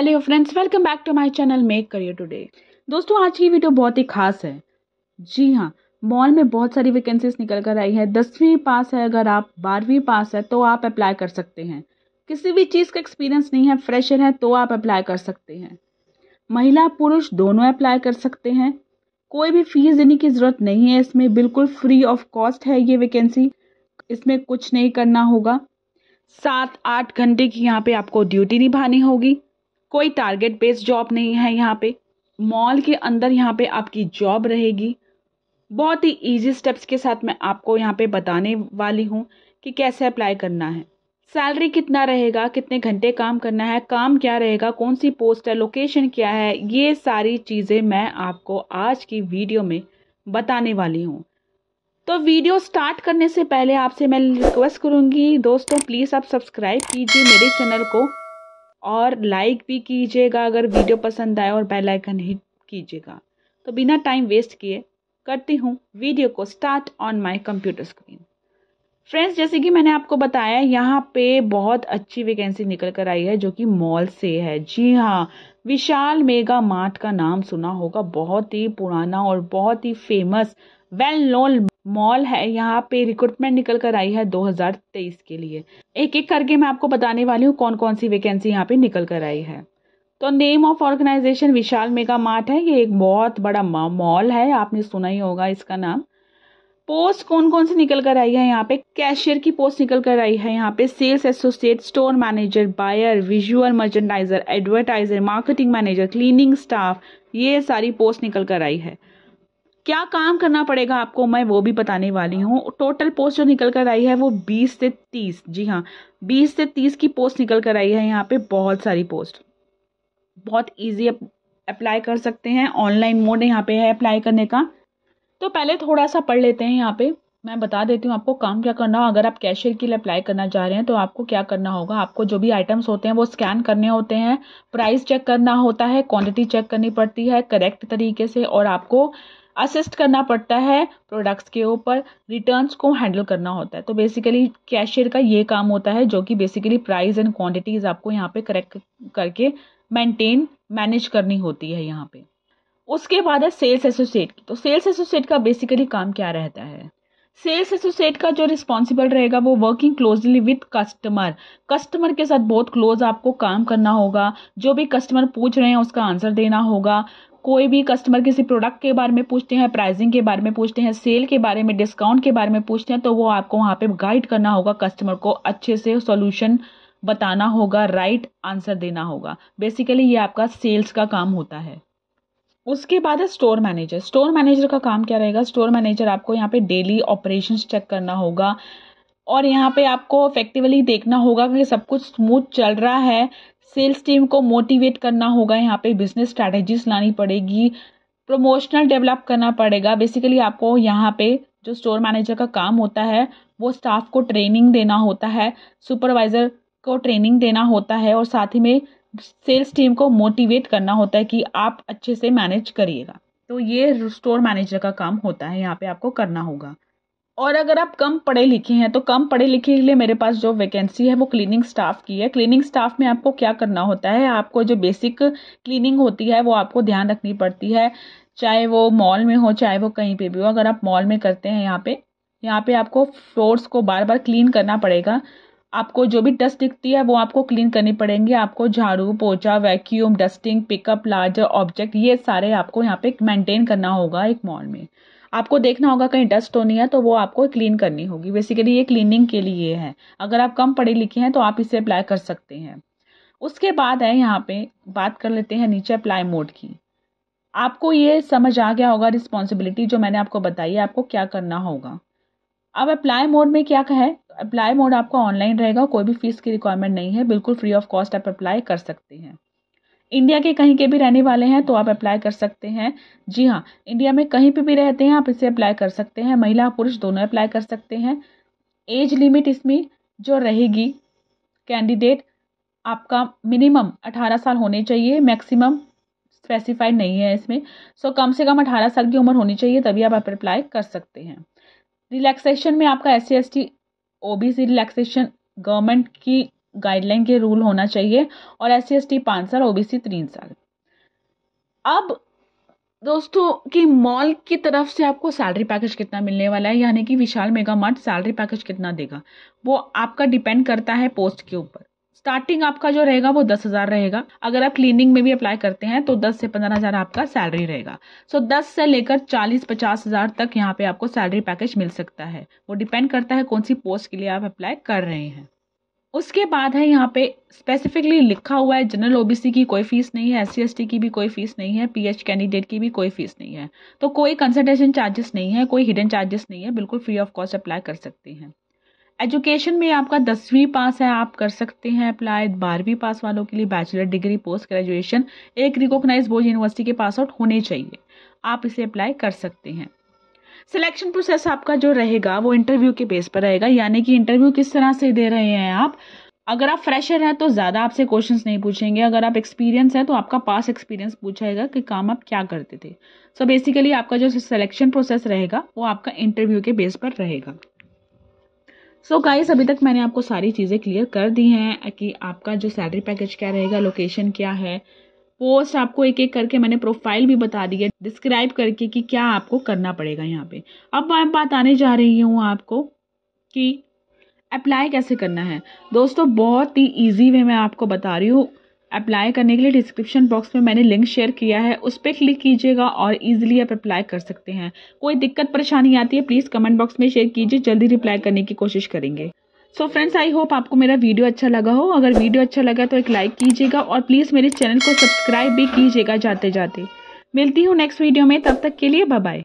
hello friends welcome back to my channel make career today दोस्तों आज की video बहुत ही खास है जी हाँ मॉल में बहुत सारी वैकेंसीज निकल कर आई है दसवीं पास है अगर आप बारहवीं पास है तो आप अप्लाई कर सकते हैं किसी भी चीज़ का एक्सपीरियंस नहीं है फ्रेशर है तो आप अप्लाई कर सकते हैं महिला पुरुष दोनों अप्लाई कर सकते हैं कोई भी फीस देने की ज़रूरत नहीं है इसमें बिल्कुल फ्री ऑफ कॉस्ट है ये वैकेंसी इसमें कुछ नहीं करना होगा सात आठ घंटे की यहाँ पे आपको ड्यूटी निभानी होगी कोई टारगेट बेस्ड जॉब नहीं है यहाँ पे मॉल के अंदर यहाँ पे आपकी जॉब रहेगी बहुत ही इजी स्टेप्स के साथ मैं आपको यहाँ पे बताने वाली हूँ कि कैसे अप्लाई करना है सैलरी कितना रहेगा कितने घंटे काम करना है काम क्या रहेगा कौन सी पोस्ट है लोकेशन क्या है ये सारी चीज़ें मैं आपको आज की वीडियो में बताने वाली हूँ तो वीडियो स्टार्ट करने से पहले आपसे मैं रिक्वेस्ट करूँगी दोस्तों प्लीज़ आप सब्सक्राइब कीजिए मेरे चैनल को और लाइक भी कीजिएगा अगर वीडियो पसंद आए और बेल आइकन हिट कीजिएगा तो बिना टाइम वेस्ट किए करती हूँ वीडियो को start on my computer screen friends जैसे कि मैंने आपको बताया यहाँ पे बहुत अच्छी वैकेंसी निकल कर आई है जो कि मॉल से है जी हाँ विशाल मेगा मार्ट का नाम सुना होगा बहुत ही पुराना और बहुत ही फेमस वेल नोन मॉल है यहाँ पे रिक्रूटमेंट निकल कर आई है 2023 के लिए एक एक करके मैं आपको बताने वाली हूँ कौन कौन सी वैकेंसी यहाँ पे निकल कर आई है तो name of organisation Vishal mega mart है ये एक बहुत बड़ा मॉल है आपने सुना ही होगा इसका नाम पोस्ट कौन कौन सी निकल कर आई है यहाँ पे कैशियर की पोस्ट निकल कर आई है यहाँ पे sales associate store manager buyer visual merchandiser advertiser marketing manager cleaning staff ये सारी पोस्ट निकल कर आई है क्या काम करना पड़ेगा आपको मैं वो भी बताने वाली हूँ टोटल पोस्ट जो निकल कर आई है वो 20 से 30 जी हाँ 20 से 30 की पोस्ट निकल कर आई है यहाँ पे बहुत सारी पोस्ट बहुत इजी अप्लाई कर सकते हैं ऑनलाइन मोड यहाँ पे है अप्लाई करने का तो पहले थोड़ा सा पढ़ लेते हैं यहाँ पे मैं बता देती हूँ आपको काम क्या करना हो अगर आप कैशियर के लिए अप्लाई करना चाह रहे हैं तो आपको क्या करना होगा आपको जो भी आइटम्स होते हैं वो स्कैन करने होते हैं प्राइस चेक करना होता है क्वांटिटी चेक करनी पड़ती है करेक्ट तरीके से और आपको असिस्ट करना पड़ता है प्रोडक्ट्स के ऊपर रिटर्न्स को हैंडल करना होता है तो बेसिकली कैशियर का ये काम होता है जो कि बेसिकली प्राइस एंड क्वांटिटीज़ आपको यहाँ पे करेक्ट करके मेंटेन मैनेज करनी होती है यहाँ पे उसके बाद है सेल्स एसोसिएट की तो सेल्स एसोसिएट का बेसिकली काम क्या रहता है सेल्स एसोसिएट का जो रिस्पॉन्सिबल रहेगा वो working closely with customer customer के साथ बहुत क्लोज आपको काम करना होगा जो भी कस्टमर पूछ रहे हैं उसका आंसर देना होगा कोई भी कस्टमर किसी प्रोडक्ट के बारे में पूछते हैं प्राइसिंग के बारे में पूछते हैं सेल के बारे में डिस्काउंट के बारे में पूछते हैं तो वो आपको वहाँ पे गाइड करना होगा कस्टमर को अच्छे से सॉल्यूशन बताना होगा राइट आंसर देना होगा बेसिकली ये आपका सेल्स का काम होता है उसके बाद है स्टोर मैनेजर स्टोर मैनेजर का काम क्या रहेगा स्टोर मैनेजर आपको यहाँ पे डेली ऑपरेशन चेक करना होगा और यहाँ पे आपको इफेक्टिवली देखना होगा कि सब कुछ स्मूथ चल रहा है सेल्स टीम को मोटिवेट करना होगा यहाँ पे बिजनेस स्ट्रैटेजीज लानी पड़ेगी प्रमोशनल डेवलप करना पड़ेगा बेसिकली आपको यहाँ पे जो स्टोर मैनेजर का काम होता है वो स्टाफ को ट्रेनिंग देना होता है सुपरवाइज़र को ट्रेनिंग देना होता है और साथ ही में सेल्स टीम को मोटिवेट करना होता है कि आप अच्छे से मैनेज करिएगा तो ये स्टोर मैनेजर का काम होता है यहाँ पे आपको करना होगा और अगर आप कम पढ़े लिखे हैं तो कम पढ़े लिखे के लिए मेरे पास जो वैकेंसी है वो क्लीनिंग स्टाफ की है क्लीनिंग स्टाफ में आपको क्या करना होता है आपको जो बेसिक क्लीनिंग होती है वो आपको ध्यान रखनी पड़ती है चाहे वो मॉल में हो चाहे वो कहीं पे भी हो अगर आप मॉल में करते हैं यहाँ पे यहाँ पे आपको फ्लोर्स को बार बार क्लीन करना पड़ेगा आपको जो भी डस्ट दिखती है वो आपको क्लीन करनी पड़ेंगी आपको झाड़ू पोछा vacuum dusting pick up larger object ये सारे आपको यहाँ पे मेंटेन करना होगा एक मॉल में आपको देखना होगा कहीं डस्ट तो नहीं है तो वो आपको क्लीन करनी होगी बेसिकली ये क्लीनिंग के लिए है अगर आप कम पढ़े लिखे हैं तो आप इसे अप्लाई कर सकते हैं उसके बाद है यहाँ पे बात कर लेते हैं नीचे अप्लाई मोड की आपको ये समझ आ गया होगा रिस्पॉन्सिबिलिटी जो मैंने आपको बताई है आपको क्या करना होगा अब अप्लाई मोड में क्या है अप्लाई मोड आपका ऑनलाइन रहेगा कोई भी फीस की रिक्वायरमेंट नहीं है बिल्कुल फ्री ऑफ कॉस्ट आप अप्लाई कर सकते हैं इंडिया के कहीं के भी रहने वाले हैं तो आप अप्लाई कर सकते हैं जी हाँ इंडिया में कहीं पे भी रहते हैं आप इसे अप्लाई कर सकते हैं महिला पुरुष दोनों अप्लाई कर सकते हैं एज लिमिट इसमें जो रहेगी कैंडिडेट आपका मिनिमम अठारह साल होने चाहिए मैक्सिमम स्पेसिफाइड नहीं है इसमें सो so, कम से कम अठारह साल की उम्र होनी चाहिए तभी आप अप्लाई कर सकते हैं रिलैक्सेशन में आपका S C S T O B C relaxation government की गाइडलाइन के रूल होना चाहिए और एस सी एस टी पाँच साल ओ बी सी तीन साल अब दोस्तों कि मॉल की तरफ से आपको सैलरी पैकेज कितना मिलने वाला है यानी कि Vishal mega mart salary package कितना देगा वो आपका डिपेंड करता है पोस्ट के ऊपर स्टार्टिंग आपका जो रहेगा वो दस हज़ार रहेगा अगर आप क्लीनिंग में भी अप्लाई करते हैं तो दस से पंद्रह हज़ार आपका सैलरी रहेगा सो so, दस से लेकर चालीस पचास हज़ार तक यहाँ पे आपको सैलरी पैकेज मिल सकता है वो डिपेंड करता है कौन सी पोस्ट के लिए आप अप्लाई कर रहे हैं उसके बाद है यहाँ पे स्पेसिफिकली लिखा हुआ है जनरल ओबीसी की कोई फीस नहीं है एस सी की भी कोई फीस नहीं है पीएच कैंडिडेट की भी कोई फीस नहीं है तो कोई कंसल्टेशन चार्जेस नहीं है कोई हिडन चार्जेस नहीं है बिल्कुल फ्री ऑफ कॉस्ट अप्लाई कर सकते हैं एजुकेशन में आपका दसवीं पास है आप कर सकते हैं अप्लाई बारहवीं पास वालों के लिए बैचलर डिग्री पोस्ट ग्रेजुएशन एक रिकॉग्नाइज बोर्ड यूनिवर्सिटी के पास आउट होने चाहिए आप इसे अप्लाई कर सकते हैं सिलेक्शन प्रोसेस आपका जो रहेगा वो इंटरव्यू के बेस पर रहेगा यानी कि इंटरव्यू किस तरह से दे रहे हैं आप अगर आप फ्रेशर हैं तो ज़्यादा आपसे क्वेश्चंस नहीं पूछेंगे अगर आप एक्सपीरियंस है तो आपका पास एक्सपीरियंस पूछाएगा कि काम आप क्या करते थे सो so बेसिकली आपका जो सिलेक्शन प्रोसेस रहेगा वो आपका इंटरव्यू के बेस पर रहेगा सो so गाइस अभी तक मैंने आपको सारी चीज़ें क्लियर कर दी हैं कि आपका जो सैलरी पैकेज क्या रहेगा लोकेशन क्या है पोस्ट आपको एक एक करके मैंने प्रोफाइल भी बता दी है डिस्क्राइब करके कि क्या आपको करना पड़ेगा यहाँ पे अब मैं बात आने जा रही हूँ आपको कि अप्लाई कैसे करना है दोस्तों बहुत ही ईजी वे मैं आपको बता रही हूँ अप्लाई करने के लिए डिस्क्रिप्शन बॉक्स में मैंने लिंक शेयर किया है उस पर क्लिक कीजिएगा और इजीली आप अप्लाई कर सकते हैं कोई दिक्कत परेशानी आती है प्लीज़ कमेंट बॉक्स में शेयर कीजिए जल्दी रिप्लाई करने की कोशिश करेंगे सो फ्रेंड्स आई होप आपको मेरा वीडियो अच्छा लगा हो अगर वीडियो अच्छा लगा तो एक लाइक कीजिएगा और प्लीज़ मेरे चैनल को सब्सक्राइब भी कीजिएगा जाते जाते मिलती हूँ नेक्स्ट वीडियो में तब तक के लिए बाय